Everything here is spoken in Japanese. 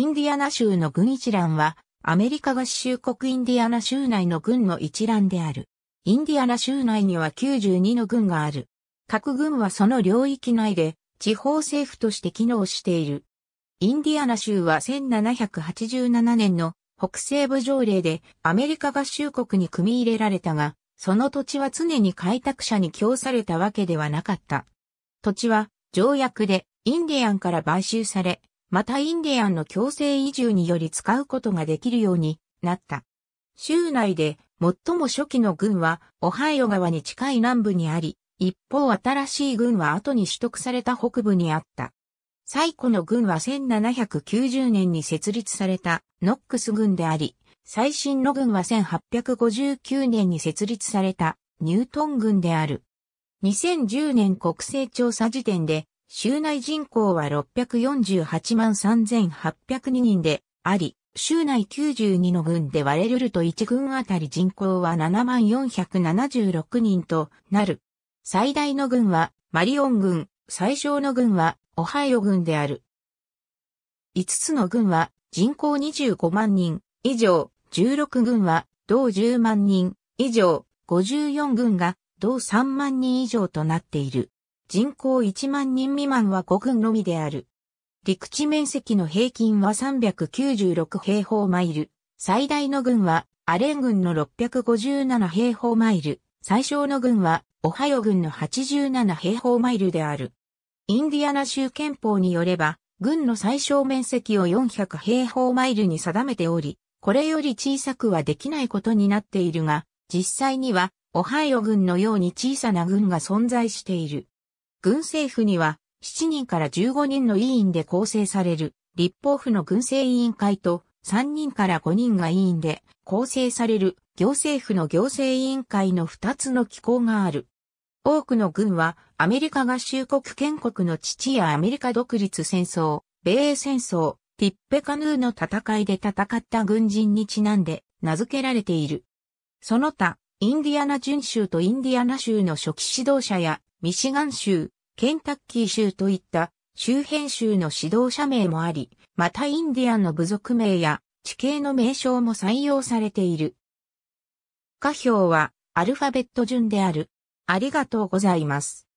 インディアナ州の軍一覧は、アメリカ合衆国インディアナ州内の軍の一覧である。インディアナ州内には92の軍がある。各軍はその領域内で地方政府として機能している。インディアナ州は1787年の北西部条例でアメリカ合衆国に組み入れられたが、その土地は常に開拓者に供されたわけではなかった。土地は条約でインディアンから買収され、またインディアンの強制移住により使うことができるようになった。州内で最も初期の軍はオハイオ川に近い南部にあり、一方新しい軍は後に取得された北部にあった。最古の軍は1790年に設立されたノックス軍であり、最新の軍は1859年に設立されたニュートン軍である。2010年国勢調査時点で州内人口は648万3802人であり、州内92の郡で割れると1郡あたり人口は7万476人となる。最大の郡はマリオン郡、最小の郡はオハイオ郡である。5つの郡は人口25万人以上、16郡は同10万人以上、54郡が同3万人以上となっている。人口1万人未満は5軍のみである。陸地面積の平均は396平方マイル。最大の軍はアレン軍の657平方マイル。最小の軍はオハヨ軍の87平方マイルである。インディアナ州憲法によれば、軍の最小面積を400平方マイルに定めており、これより小さくはできないことになっているが、実際には、オハイオ軍のように小さな軍が存在している。軍政府には7人から15人の委員で構成される立法府の軍政委員会と3人から5人が委員で構成される行政府の行政委員会の2つの機構がある。多くの軍はアメリカ合衆国建国の父やアメリカ独立戦争、米英戦争、ティッペカヌーの戦いで戦った軍人にちなんで名付けられている。その他、インディアナ準州とインディアナ州の初期指導者や、ミシガン州、ケンタッキー州といった周辺州の指導者名もあり、またインディアンの部族名や地形の名称も採用されている。下表はアルファベット順である。ありがとうございます。